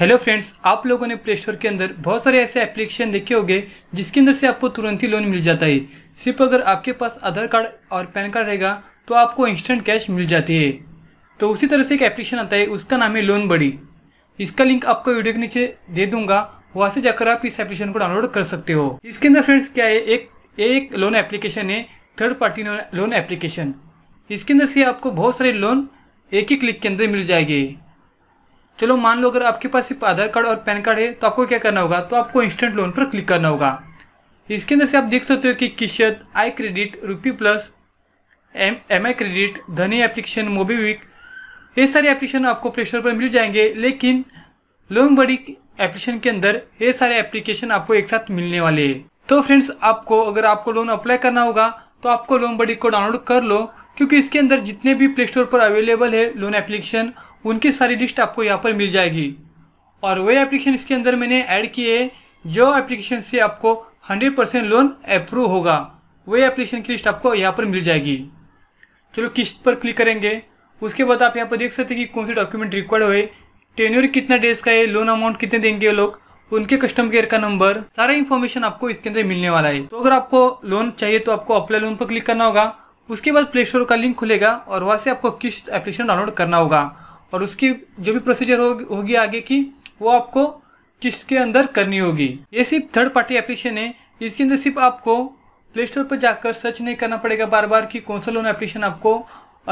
hello friends आप लोगों ने प्ले स्टोर के अंदर बहुत सारे ऐसे एप्लीकेशन देखे होंगे जिसके अंदर से आपको तुरंत ही लोन मिल जाता है सिर्फ अगर आपके पास आधार कार्ड और पैन कार्ड रहेगा तो आपको इंस्टेंट कैश मिल जाती है तो उसी तरह से एक एप्लीकेशन आता है उसका नाम है लोन बड़ी इसका लिंक आपको वीडियो के नीचे दे दूंगा वहाँ से जाकर आप इस एप्लीकेशन को डाउनलोड कर सकते हो इसके अंदर फ्रेंड्स क्या है एक एक लोन एप्लीकेशन है थर्ड पार्टी लोन एप्लीकेशन इसके अंदर से आपको बहुत सारे लोन एक ही क्लिक के अंदर मिल जाएंगे चलो मान लो अगर आपके पास सिर्फ आधार कार्ड और पैन कार्ड है तो आपको क्या करना होगा तो आपको इंस्टेंट लोन पर क्लिक करना होगा इसके अंदर से आप देख सकते हो कि Kissht I credit rupee plus M M I credit Dhani application MobiKwik ये सारे एप्लीकेशन आपको प्ले स्टोर पर मिल जाएंगे लेकिन लोन बड़ी एप्लीकेशन के अंदर ये सारे एप्लीकेशन आपको एक साथ मिलने वाले हैं तो फ्रेंड्स आपको अगर आपको लोन अप्लाई करना होगा तो आपको लोन बड़ी को डाउनलोड कर लो क्योंकि इसके अंदर जितने भी प्ले स्टोर पर अवेलेबल है लोन एप्लीकेशन उनकी सारी लिस्ट आपको यहाँ पर मिल जाएगी और वही एप्लीकेशन इसके अंदर मैंने ऐड किए है जो एप्लीकेशन से आपको 100% लोन अप्रूव होगा वही एप्लीकेशन की लिस्ट आपको यहाँ पर मिल जाएगी चलो किस्त पर क्लिक करेंगे उसके बाद आप यहाँ पर देख सकते हैं कि कौन से डॉक्यूमेंट रिक्वायर्ड हुए टेन्यूर कितना डेज का है लोन अमाउंट कितने देंगे लोग उनके कस्टमर केयर का नंबर सारा इन्फॉर्मेशन आपको इसके अंदर मिलने वाला है तो अगर आपको लोन चाहिए तो आपको अप्लाई लोन पर क्लिक करना होगा उसके बाद प्ले स्टोर का लिंक खुलेगा और वहाँ से आपको किस्त एप्लीकेशन डाउनलोड करना होगा और उसकी जो भी प्रोसीजर होगी आगे की वो आपको किस्त के अंदर करनी होगी ये सिर्फ थर्ड पार्टी एप्लीकेशन है इसके अंदर सिर्फ आपको प्ले स्टोर पर जाकर सर्च नहीं करना पड़ेगा बार बार कि कौन सा लोन एप्लीकेशन आपको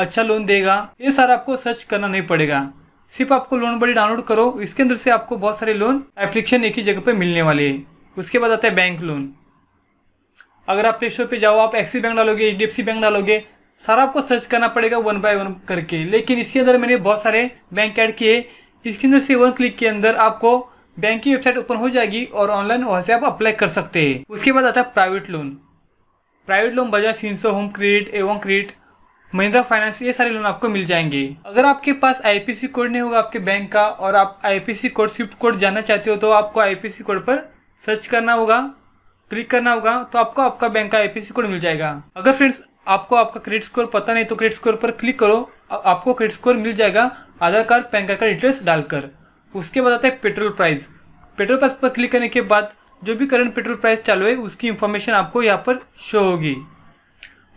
अच्छा लोन देगा ये सारा आपको सर्च करना नहीं पड़ेगा सिर्फ आपको लोन बड़ी डाउनलोड करो इसके अंदर से आपको बहुत सारे लोन एप्लीकेशन एक ही जगह पर मिलने वाले हैं उसके बाद आता है बैंक लोन अगर आप प्ले स्टोर पर जाओ आप एक्सिस बैंक डालोगे एच डी बैंक डालोगे सारा आपको सर्च करना पड़ेगा वन बाय वन करके लेकिन इसके अंदर मैंने बहुत सारे बैंक ऐड किए इसके अंदर से वन क्लिक के अंदर आपको बैंक की वेबसाइट ओपन हो जाएगी और ऑनलाइन वहाँ से आप अप्लाई कर सकते हैं उसके बाद आता है private loan private loan Bajaj Finserv home credit एवं क्रेडिट महिंद्रा फाइनेंस ये सारे लोन आपको मिल जाएंगे अगर आपके पास आईपीसी कोड नहीं होगा आपके बैंक का और आप आईपीसी कोड स्विफ्ट कोड जानना चाहते हो तो आपको आईपीसी कोड पर सर्च करना होगा क्लिक करना होगा तो आपको आपका बैंक का एपीसी कोड मिल जाएगा अगर फ्रेंड्स आपको आपका क्रेडिट स्कोर पता नहीं तो क्रेडिट स्कोर पर क्लिक करो आपको क्रेडिट स्कोर मिल जाएगा आधार कार्ड पैन कार्ड का डिटेल्स डालकर उसके बाद आता है पेट्रोल प्राइस पेट्रोल प्राइस पर क्लिक करने के बाद जो भी करंट पेट्रोल प्राइस चालू है उसकी इन्फॉर्मेशन आपको यहाँ पर शो होगी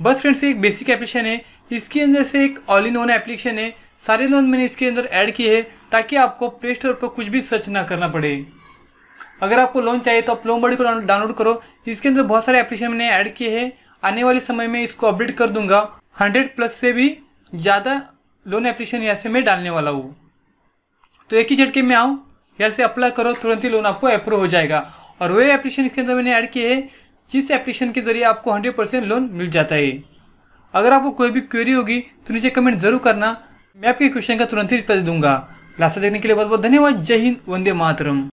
बस फ्रेंड्स एक बेसिक एप्लीकेशन है इसके अंदर से एक ऑल इन ओन एप्लीकेशन है सारे लोन मैंने इसके अंदर ऐड किए हैं ताकि आपको प्ले स्टोर पर कुछ भी सर्च ना करना पड़े अगर आपको लोन चाहिए तो आप लोन बड़ी को डाउनलोड करो इसके अंदर बहुत सारे एप्लीकेशन मैंने ऐड किए हैं आने वाले समय में इसको अपडेट कर दूंगा हंड्रेड प्लस से भी ज़्यादा लोन एप्लीकेशन यहाँ से मैं डालने वाला हूँ तो एक ही झटके में आऊँ यहाँ से अप्लाई करो तुरंत ही लोन आपको अप्रूव हो जाएगा और वह एप्लीकेशन इसके अंदर मैंने ऐड किए हैं जिस एप्लीकेशन के जरिए आपको हंड्रेड परसेंट लोन मिल जाता है अगर आपको कोई भी क्वेरी होगी तो नीचे कमेंट जरूर करना मैं आपके क्वेश्चन का तुरंत ही रिप्लाई दूंगा लास्ट देखने के लिए बहुत बहुत धन्यवाद जय हिंद वंदे मातरम